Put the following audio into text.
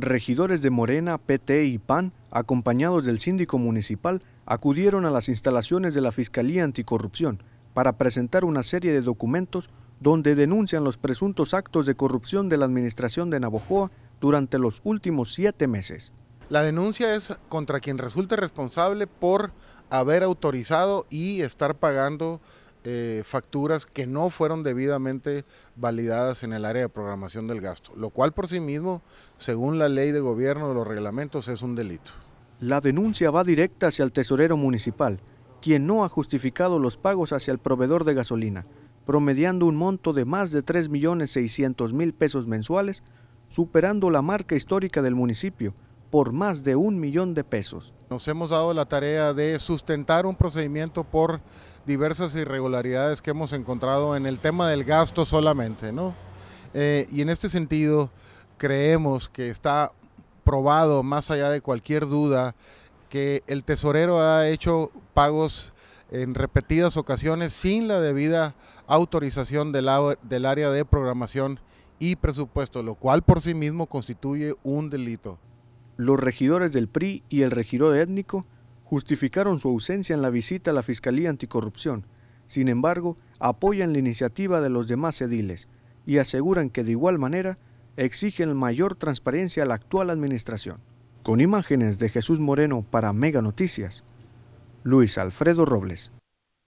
Regidores de Morena, PT y PAN, acompañados del síndico municipal, acudieron a las instalaciones de la Fiscalía Anticorrupción para presentar una serie de documentos donde denuncian los presuntos actos de corrupción de la administración de Navojoa durante los últimos siete meses. La denuncia es contra quien resulte responsable por haber autorizado y estar pagando eh, facturas que no fueron debidamente validadas en el área de programación del gasto, lo cual por sí mismo, según la ley de gobierno de los reglamentos, es un delito. La denuncia va directa hacia el tesorero municipal, quien no ha justificado los pagos hacia el proveedor de gasolina, promediando un monto de más de 3.600.000 pesos mensuales, superando la marca histórica del municipio, por más de un millón de pesos. Nos hemos dado la tarea de sustentar un procedimiento por diversas irregularidades que hemos encontrado en el tema del gasto solamente, eh, y en este sentido, creemos que está probado, más allá de cualquier duda, que el tesorero ha hecho pagos en repetidas ocasiones sin la debida autorización del área de programación y presupuesto, lo cual por sí mismo constituye un delito los regidores del PRI y el regidor étnico justificaron su ausencia en la visita a la Fiscalía Anticorrupción. Sin embargo, apoyan la iniciativa de los demás ediles y aseguran que de igual manera exigen mayor transparencia a la actual administración. Con imágenes de Jesús Moreno para Mega Noticias, Luis Alfredo Robles.